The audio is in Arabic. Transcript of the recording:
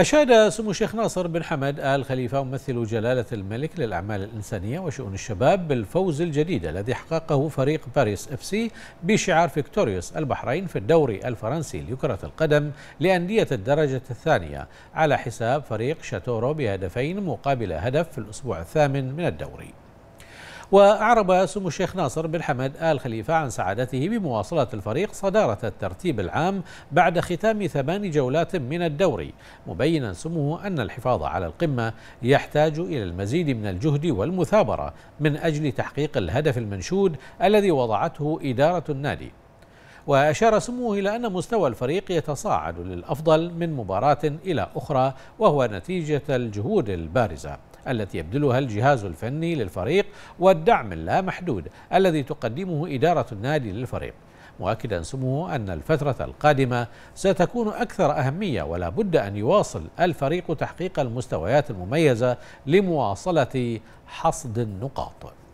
أشاد سمو الشيخ ناصر بن حمد آل خليفة ممثل جلالة الملك للأعمال الإنسانية وشؤون الشباب بالفوز الجديد الذي حققه فريق باريس اف سي بشعار فيكتوريوس البحرين في الدوري الفرنسي لكرة القدم لأندية الدرجة الثانية على حساب فريق شاتورو بهدفين مقابل هدف في الأسبوع الثامن من الدوري وأعرب سمو الشيخ ناصر بن حمد آل خليفة عن سعادته بمواصلة الفريق صدارة الترتيب العام بعد ختام ثمان جولات من الدوري مبينا سموه أن الحفاظ على القمة يحتاج إلى المزيد من الجهد والمثابرة من أجل تحقيق الهدف المنشود الذي وضعته إدارة النادي وأشار سموه إلى أن مستوى الفريق يتصاعد للأفضل من مباراة إلى أخرى وهو نتيجة الجهود البارزة التي يبذلها الجهاز الفني للفريق والدعم اللامحدود الذي تقدمه إدارة النادي للفريق مؤكدا سموه أن الفترة القادمة ستكون أكثر أهمية ولا بد أن يواصل الفريق تحقيق المستويات المميزة لمواصلة حصد النقاط